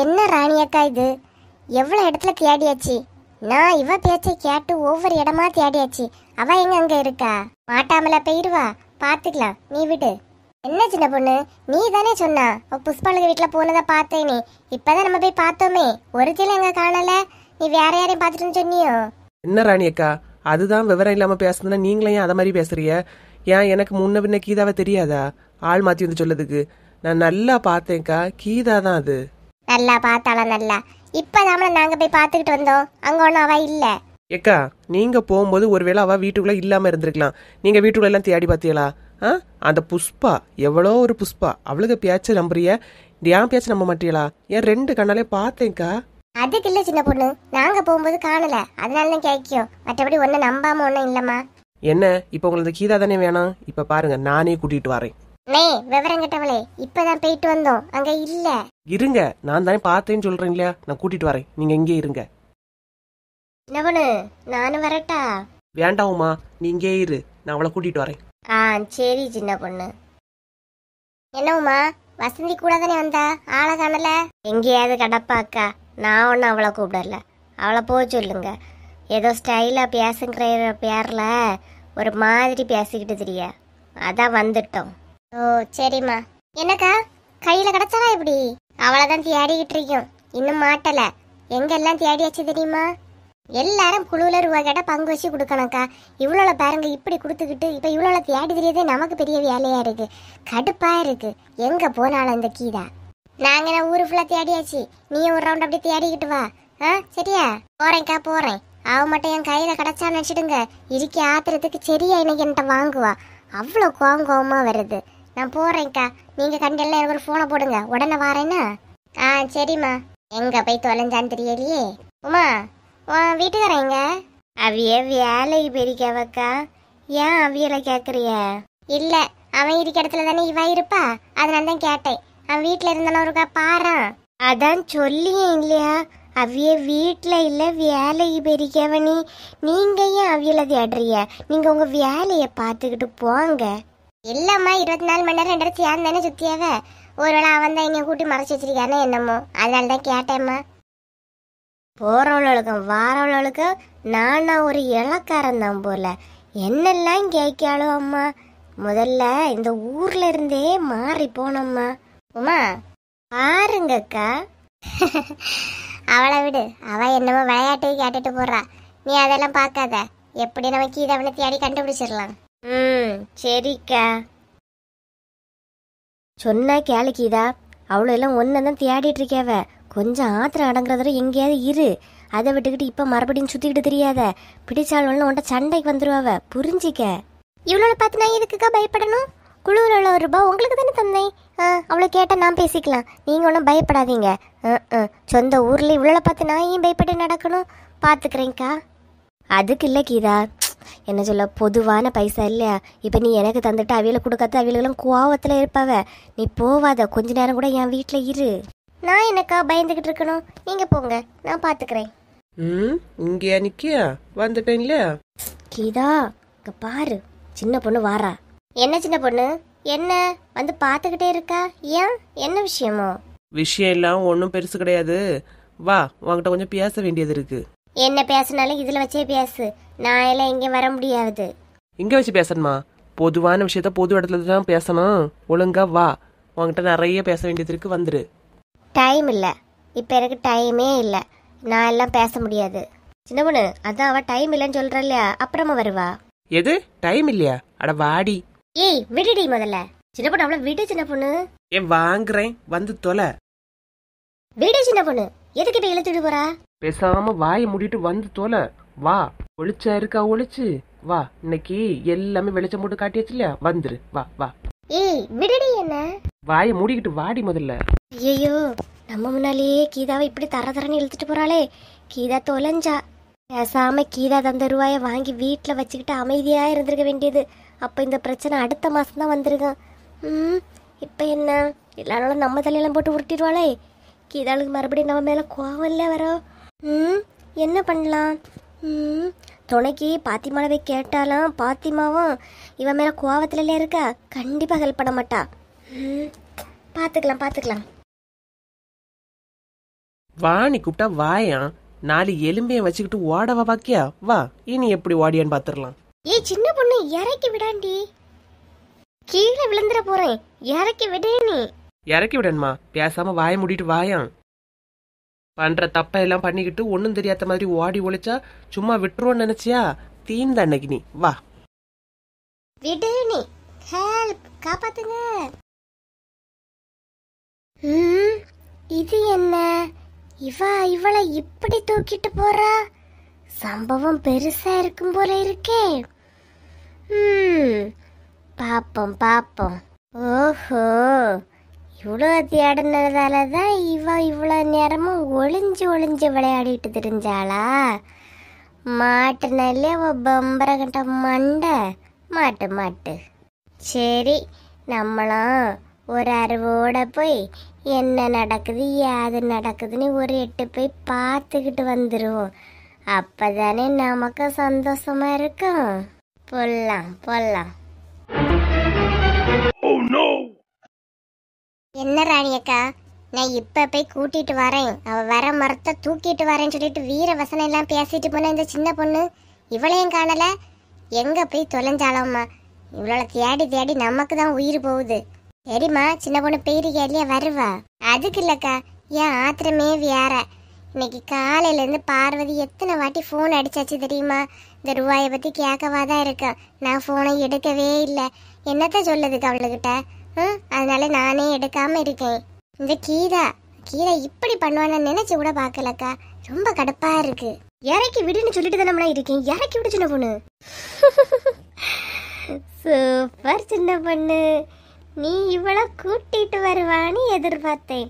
என்ன ராணியக்கா இது எவ்வளோ இடத்துல தேடியாச்சு நான் இவ பேச்சை கேட்டு ஒவ்வொரு இடமா தேடியாச்சு அவ எங்க அங்க இருக்கா மாட்டாமல போயிடுவா பாத்துக்கலாம் நீ விடு என்ன சின்ன பொண்ணு நீ தானே சொன்னா புஷ்பாளுக்கு வீட்டுல போனதை பார்த்தேனே இப்பதான் நம்ம போய் பார்த்தோமே ஒரு சில எங்க காணல நீ வேற யாரையும் பாத்துட்டு சொன்னியோ என்ன ராணி அக்கா அதுதான் விவரம் இல்லாம பேசுனா நீங்களே ஏன் அதை மாதிரி பேசுறீங்க ஏன் எனக்கு முன்ன பின்ன கீதாவை தெரியாதா ஆள் மாத்தி வந்து சொல்லதுக்கு நான் நல்லா பார்த்தேன்க்கா கீதா தான் அது நல்லா பார்த்தாளா நல்லா இப்போ தாமல நாங்கள் போய் பார்த்துக்கிட்டு வந்தோம் அங்கே ஒன்றும் அவள் இல்லை ஏக்கா நீங்க போகும்போது ஒருவேளை அவ வீட்டுக்குள்ள இல்லாம இருந்திருக்கலாம் நீங்க வீட்டுக்குள்ள எல்லாம் தேடி பார்த்தீங்களா ஆ அந்த புஷ்பா எவ்வளோ ஒரு புஷ்பா அவளுக்கு பேச்ச நம்புறிய ஏன் பேச்ச நம்ப மாட்டீங்களா ஏன் ரெண்டு கண்ணாலே பார்த்தேன்க்கா அதுக்கு இல்ல சின்ன பொண்ணு நாங்க போகும்போது காணல அதனால தான் மற்றபடி ஒன்னும் நம்பாம ஒன்னும் இல்லம்மா என்ன இப்போ உங்களுக்கு கீதா தானே வேணும் இப்போ பாருங்க நானே கூட்டிட்டு வரேன் மே விவரம் கெட்டவளே இப்பதான் போயிட்டு வந்தோம் அங்க இல்ல இருங்க நான் தானே பார்த்தேன்னு சொல்றேன் இல்லையா நான் கூட்டிட்டு வரேன் நீங்க இங்கே இருங்க நவனு நானும் வரட்டா வேண்டாம்மா நீ இங்கே இரு நான் அவளை கூட்டிட்டு வரேன் ஆ சரி சின்ன பொண்ணு என்னவுமா வசந்தி கூட தானே வந்தா ஆளை காணல எங்கேயாவது கடப்பாக்கா நான் ஒன்றும் அவளை கூப்பிடல அவளை போக சொல்லுங்க ஏதோ ஸ்டைலாக பேசுங்கிற பேரில் ஒரு மாதிரி பேசிக்கிட்டு தெரியா அதான் வந்துட்டோம் ஓ சரிம்மா என்னக்கா கையில கிடைச்சதா இப்படி அவளைதான் தேடிக்கிட்டு இருக்கோம் இன்னும் மாட்டல எங்கெல்லாம் தேடியாச்சு தெரியுமா எல்லாரும் குழுவில் ரூபா கேட்டால் பங்கு வச்சு கொடுக்கணும்க்கா இவ்வளோ பாருங்க இப்படி கொடுத்துக்கிட்டு இப்போ இவ்வளோ தேடி தெரியதே நமக்கு பெரிய வேலையாக இருக்கு கடுப்பாக இருக்கு எங்கே போனாலும் இந்த கீதா நாங்கள் நான் ஊரு ஃபுல்லாக தேடியாச்சு நீ ஒரு ரவுண்ட் அப்படி தேடிக்கிட்டு வா ஆ சரியா போகிறேன்க்கா போகிறேன் அவ மட்டும் என் கையில் கிடச்சா நினச்சிடுங்க இருக்கி ஆத்துறதுக்கு சரியா இன்னைக்கு என்கிட்ட வாங்குவா அவ்வளோ கோவம் கோவமாக வருது நான் போறேன்க்கா நீங்க கண்டெல்லாம் எனக்கு ஒரு போனை போடுங்க உடனே வாரேன்னு ஆ சரிம்மா எங்க போய் தொலைஞ்சான்னு தெரியலையே உமா உன் வீட்டுக்காரங்க அவிய வேலைக்கு பெரிக்கவக்கா ஏன் அவியலை கேட்குறிய இல்ல அவன் இருக்க இடத்துல தானே இவா இருப்பா அதனால தான் கேட்டேன் அவன் வீட்டில் இருந்தாலும் ஒருக்கா பாறான் அதான் சொல்லியே இல்லையா அவிய வீட்டில் இல்லை வேலைக்கு பெரிக்கவனி நீங்கள் ஏன் அவியலை தேடுறிய நீங்கள் உங்கள் வேலையை பார்த்துக்கிட்டு போங்க இல்லம்மா இருபத்தி நாலு மணி நேரம் ரெண்டு சேர்ந்து தானே சுத்தியாவ வேளை அவன் தான் இங்கே கூட்டி மறைச்சி வச்சிருக்கானே என்னமோ அதனால தான் கேட்டேம்மா போறவளுக்கும் வாரவளுக்கும் நான் ஒரு இலக்காரன் தான் போல என்னெல்லாம் கேட்காளோ அம்மா முதல்ல இந்த ஊர்ல இருந்தே மாறி போனோம்மா உமா பாருங்கக்கா அவளை விடு அவ என்னமோ விளையாட்டு கேட்டுட்டு போடுறா நீ அதெல்லாம் பார்க்காத எப்படி நம்ம அவனை தேடி கண்டுபிடிச்சிடலாம் ம் சரிக்கா சொன்ன கேளுக்கிதா அவ்வளோ எல்லாம் ஒன்றை தான் தேடிட்டு இருக்கேவ கொஞ்சம் ஆத்திரம் அடங்குறதோட எங்கேயாவது இரு அதை விட்டுக்கிட்டு இப்போ மறுபடியும் சுற்றிக்கிட்டு தெரியாத பிடிச்சாலும் உன்ட்ட சண்டைக்கு வந்துருவாவ புரிஞ்சிக்க இவ்வளோ பார்த்து நான் எதுக்குக்கா பயப்படணும் குழுவில் உள்ள ஒரு ரூபா உங்களுக்கு தானே தந்தேன் அவ்வளோ கேட்டால் நான் பேசிக்கலாம் நீங்கள் ஒன்றும் பயப்படாதீங்க சொந்த ஊரில் இவ்வளோ பார்த்து நான் ஏன் பயப்பட்டு நடக்கணும் பார்த்துக்கிறேங்க்கா அதுக்கு இல்லை கீதா என்ன சொல்ல பொதுவான பைசா இல்லையா இப்போ நீ எனக்கு தந்துட்டு அவியலை கொடுக்காத அவியலுக்கெல்லாம் கோவத்தில் இருப்பாவ நீ போவாத கொஞ்ச நேரம் கூட என் வீட்டில் இரு நான் எனக்கா பயந்துக்கிட்டு இருக்கணும் நீங்கள் போங்க நான் பார்த்துக்கிறேன் ம் இங்கேயா நிக்கியா இல்லையா கீதா இங்க பாரு சின்ன பொண்ணு வாரா என்ன சின்ன பொண்ணு என்ன வந்து பார்த்துக்கிட்டே இருக்கா ஏன் என்ன விஷயமோ விஷயம் எல்லாம் ஒன்றும் பெருசு கிடையாது வா உன்கிட்ட கொஞ்சம் பேச வேண்டியது இருக்கு என்ன பேசினாலும் இதில் வச்சே பேசு நான் எல்லாம் எங்கேயும் வர முடியாது இங்கே வச்சு பேசணுமா பொதுவான விஷயத்த பொது இடத்துல தான் பேசணும் ஒழுங்கா வா உங்ககிட்ட நிறைய பேச வேண்டியது இருக்கு வந்துரு டைம் இல்லை இப்போ எனக்கு டைமே இல்லை நான் எல்லாம் பேச முடியாது சின்ன பொண்ணு அதான் அவள் டைம் இல்லைன்னு சொல்கிறா இல்லையா அப்புறமா வருவா எது டைம் இல்லையா அட வாடி ஏய் விடுடி முதல்ல சின்ன பொண்ணு அவளை விடு சின்ன பொண்ணு ஏன் வாங்குறேன் வந்து தொலை விடு சின்ன பொண்ணு எதுக்கு இப்ப இழுத்துட்டு போற பேசாம வாயை மூடிட்டு வந்து தோல வா ஒளிச்சா இருக்கா ஒளிச்சு வா இன்னைக்கு எல்லாமே வெளிச்சம் போட்டு காட்டி இல்லையா வந்துரு வா வா ஏய் விடுடி என்ன வாயை மூடிக்கிட்டு வாடி முதல்ல ஐயோ நம்ம முன்னாலேயே கீதாவை இப்படி தர தரன்னு இழுத்துட்டு போறாளே கீதா தொலைஞ்சா பேசாம கீதா தந்த ரூபாய வாங்கி வீட்டுல வச்சுக்கிட்டு அமைதியா இருந்திருக்க வேண்டியது அப்ப இந்த பிரச்சனை அடுத்த மாசம் தான் வந்திருக்கான் ம் இப்ப என்ன எல்லாரும் நம்ம தலையெல்லாம் போட்டு உருட்டிடுவாளே கீதாளுக்கு மறுபடியும் நம்ம மேலே கோவம் இல்லை வரோம் ம் என்ன பண்ணலாம் ம் துணைக்கு பாத்திமாவை கேட்டாலும் பாத்திமாவும் இவன் மேலே கோவத்துலலாம் இருக்கா கண்டிப்பாக ஹெல்ப் பண்ண மாட்டா ம் பார்த்துக்கலாம் பார்த்துக்கலாம் வாணி கூப்பிட்டா வாயா நாலு எலும்பையும் வச்சுக்கிட்டு ஓடவா பாக்கியா வா இனி எப்படி ஓடியான்னு பாத்துரலாம் ஏய் சின்ன பொண்ணு இறக்கி விடாண்டி கீழே விழுந்துற போறேன் இறக்கி விடே இறக்கி விடணுமா பேசாம வாய மூடிட்டு வாயான் பண்ற தப்ப எல்லாம் பண்ணிக்கிட்டு ஒன்றும் தெரியாத மாதிரி ஓடி ஒழிச்சா சும்மா விட்டுருவோன்னு நினைச்சியா தீந்த அன்னைக்கு நீ வா விடு நீ ஹெல்ப் காப்பாத்துங்க இது என்ன இவ இவளை இப்படி தூக்கிட்டு போறா சம்பவம் பெருசா இருக்கும் போல இருக்கே பாப்போம் பாப்போம் ஓஹோ இவ்வளோ தேடினதால தான் இவ இவ்வளோ நேரமும் ஒளிஞ்சு ஒளிஞ்சு விளையாடிட்டு தெரிஞ்சாளா மாட்டுனாலே அவ பம்பரகட்ட மண்டை மாட்டு மாட்டு சரி நம்மளாம் ஒரு அறிவோட போய் என்ன நடக்குது ஏது நடக்குதுன்னு ஒரு எட்டு போய் பார்த்துக்கிட்டு வந்துடுவோம் அப்போதானே நமக்கு சந்தோஷமா இருக்கும் போடலாம் போடலாம் Oh no! என்ன ராணி அக்கா நான் இப்ப போய் கூட்டிட்டு வரேன் அவ வர மரத்தை தூக்கிட்டு வரேன்னு சொல்லிட்டு வீர வசனம் எல்லாம் பேசிட்டு போன இந்த சின்ன பொண்ணு இவளையும் காணல எங்க போய் தொலைஞ்சாலம்மா இவ்வளோ தேடி தேடி நமக்கு தான் உயிர் போகுது சரிம்மா சின்ன பொண்ணு பெயிரிக்கா இல்லையா வருவா அதுக்கு இல்லக்கா ஏன் ஆத்திரமே வேற இன்னைக்கு காலையிலேருந்து பார்வதி எத்தனை வாட்டி ஃபோன் அடிச்சாச்சு தெரியுமா இந்த ரூபாயை பற்றி கேட்கவா தான் இருக்கேன் நான் ஃபோனை எடுக்கவே இல்லை என்னத்த சொல்லுதுக்கு அவளுக்கிட்ட அதனால நானே எடுக்காம இருக்கேன் இந்த கீதா கீதா இப்படி பண்ணுவான்னு நினைச்சு கூட பாக்கலக்கா ரொம்ப கடுப்பா இருக்கு இறக்கி விடுன்னு சொல்லிட்டு தானே இருக்கேன் இறக்கி விடு சின்ன பொண்ணு சூப்பர் சின்ன பொண்ணு நீ இவ்வளோ கூட்டிட்டு வருவான்னு எதிர்பார்த்தேன்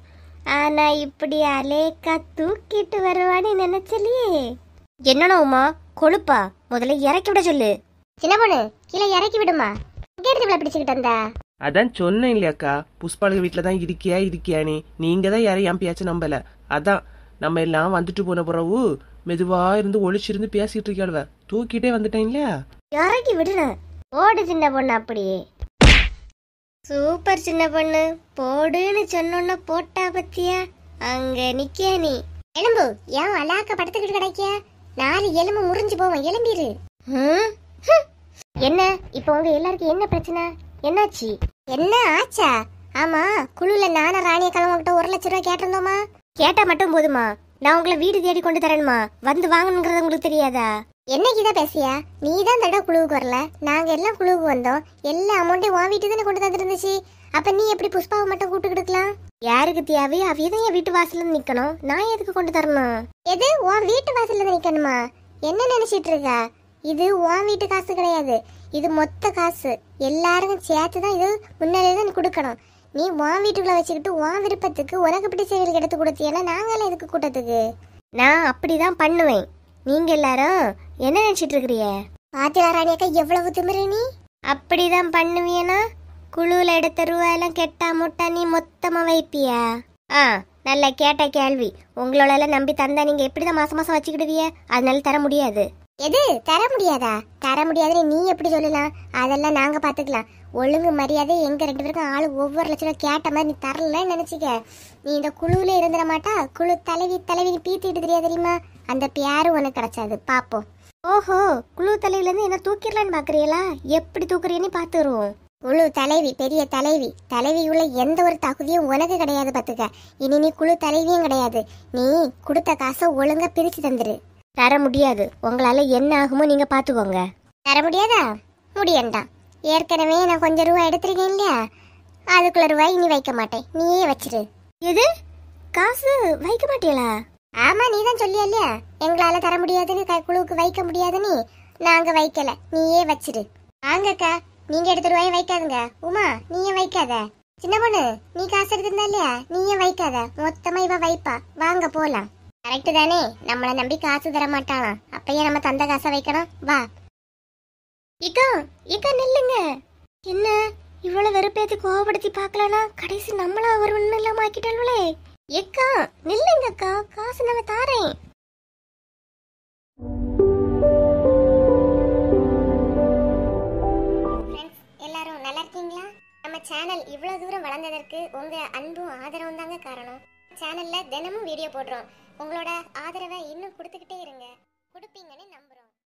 ஆனா இப்படி அலேக்கா தூக்கிட்டு வருவான்னு நினைச்சலையே என்னன்னா உமா கொழுப்பா முதல்ல இறக்கி விட சொல்லு சின்ன பொண்ணு கீழே இறக்கி விடுமா கேட்டு பிடிச்சுக்கிட்டு வந்தா அதான் சொன்னேன் இல்லையாக்கா புஷ்பாளுக்கு வீட்டில் தான் இருக்கியா இருக்கியானே நீங்க தான் யாரையும் எம்பியாச்சும் நம்பல அதான் நம்ம எல்லாம் வந்துட்டு போன பிறவு மெதுவா இருந்து ஒளிச்சிருந்து பேசிட்டு இருக்காளுவ தூக்கிட்டே வந்துட்டேன் இல்லையா விடுன போடு சின்ன பொண்ணு அப்படியே சூப்பர் சின்ன பொண்ணு போடுன்னு சொன்னோன்ன போட்டா பத்தியா அங்க நிக்கியா நீ எலும்பு ஏன் அலாக்க படுத்துக்கிட்டு கிடைக்கியா நாலு எலும்பு முறிஞ்சு போவோம் எலும்பிரு என்ன இப்போ உங்க எல்லாருக்கும் என்ன பிரச்சனை என்னாச்சு என்ன ஆச்சா ஆமா குழுல நானும் ராணிய கிளம்பக்கிட்ட ஒரு லட்ச ரூபா கேட்டிருந்தோமா கேட்டா மட்டும் போதுமா நான் உங்களை வீடு தேடி கொண்டு தரேன்மா வந்து வாங்கணுங்கிறது உங்களுக்கு தெரியாதா என்னைக்கு தான் பேசியா நீ தான் தடவை குழுவுக்கு வரல நாங்க எல்லாம் குழுவுக்கு வந்தோம் எல்லா அமௌண்ட்டையும் உன் வீட்டு தானே கொண்டு தந்துருந்துச்சு அப்ப நீ எப்படி புஷ்பாவை மட்டும் கூட்டுக்கிட்டுக்கலாம் யாருக்கு தேவையோ அவைய என் வீட்டு வாசல்ல நிக்கணும் நான் எதுக்கு கொண்டு தரணும் எது உன் வீட்டு வாசல்ல நிக்கணுமா என்ன நினைச்சிட்டு இருக்க இது உன் வீட்டு காசு கிடையாது இது மொத்த காசு எல்லாருக்கும் சேர்த்து தான் இது முன்னாலே தான் கொடுக்கணும் நீ உன் வீட்டுக்குள்ள வச்சுக்கிட்டு உன் விருப்பத்துக்கு உனக்கு பிடிச்ச வீடு எடுத்து கொடுத்தீங்கன்னா நாங்களாம் இதுக்கு கூட்டத்துக்கு நான் அப்படிதான் பண்ணுவேன் நீங்க எல்லாரும் என்ன நினைச்சிட்டு இருக்கிறீ பாத்தியா எவ்வளவு திமிரு நீ அப்படிதான் பண்ணுவியனா குழுவில் எடுத்த ரூபாயெல்லாம் கெட்டா முட்டா நீ மொத்தமாக வைப்பியா ஆ நல்லா கேட்ட கேள்வி உங்களோட எல்லாம் நம்பி தந்தா நீங்கள் எப்படி தான் மாதம் மாதம் வச்சுக்கிடுவிய அதனால தர முடியாது எது தர முடியாதா தர முடியாதுன்னு நீ எப்படி சொல்லலாம் அதெல்லாம் நாங்க பாத்துக்கலாம் ஒழுங்கு மரியாதை எங்க ரெண்டு பேருக்கும் ஆளு ஒவ்வொரு லட்சம் கேட்ட மாதிரி நீ தரலன்னு நினைச்சிக்க நீ இந்த குழுவில் இருந்துட மாட்டா குழு தலைவி தலைவி பீத்திட்டு தெரியாது தெரியுமா அந்த பேரும் உனக்கு கிடைச்சாது பாப்போம் ஓஹோ குழு தலைவிலேருந்து என்ன தூக்கிடலான்னு பாக்குறீங்களா எப்படி தூக்குறீன்னு பாத்துருவோம் குழு தலைவி பெரிய தலைவி தலைவி உள்ள எந்த ஒரு தகுதியும் உனக்கு கிடையாது பாத்துக்க இனி நீ குழு தலைவியும் கிடையாது நீ கொடுத்த காசை ஒழுங்கா பிரிச்சு தந்துரு தர முடியாது உங்களால் என்ன ஆகுமோ நீங்கள் பார்த்துக்கோங்க தர முடியாதா முடியண்டாம் ஏற்கனவே நான் கொஞ்சம் ரூபா எடுத்திருக்கேன் இல்லையா அதுக்குள்ள ரூபாய் இனி வைக்க மாட்டேன் நீயே வச்சிரு எது காசு வைக்க மாட்டீங்களா ஆமா நீ தான் சொல்லியா இல்லையா எங்களால தர முடியாதுன்னு குழுவுக்கு வைக்க முடியாதுன்னு நாங்க வைக்கல நீயே வச்சிரு வாங்கக்கா நீங்க எடுத்து ரூபாய் வைக்காதுங்க உமா நீயே வைக்காத சின்ன பொண்ணு நீ காசு எடுத்திருந்தா இல்லையா நீயே வைக்காத மொத்தமா இவ வைப்பா வாங்க போலாம் கரெக்டு தானே நம்மளை நம்பி காசு தர மாட்டானா அப்பயே நம்ம தந்த காசை வைக்கணும் வா இக்கா இக்கா நில்லுங்க என்ன இவ்வளவு வெறுப்பேத்தி கோவப்படுத்தி பார்க்கலனா கடைசி நம்மளா ஒரு ஒண்ணு இல்லாம ஆக்கிட்டாளுளே எக்கா நில்லுங்க அக்கா காசு நம்ம தாரேன் எல்லாரும் நல்லா இருக்கீங்களா நம்ம சேனல் இவ்வளவு தூரம் வளர்ந்ததற்கு உங்க அன்பும் ஆதரவும் தாங்க காரணம் சேனல்ல தினமும் வீடியோ போடுறோம் உங்களோட ஆதரவை இன்னும் கொடுத்துக்கிட்டே இருங்க கொடுப்பீங்கன்னு நம்புறோம்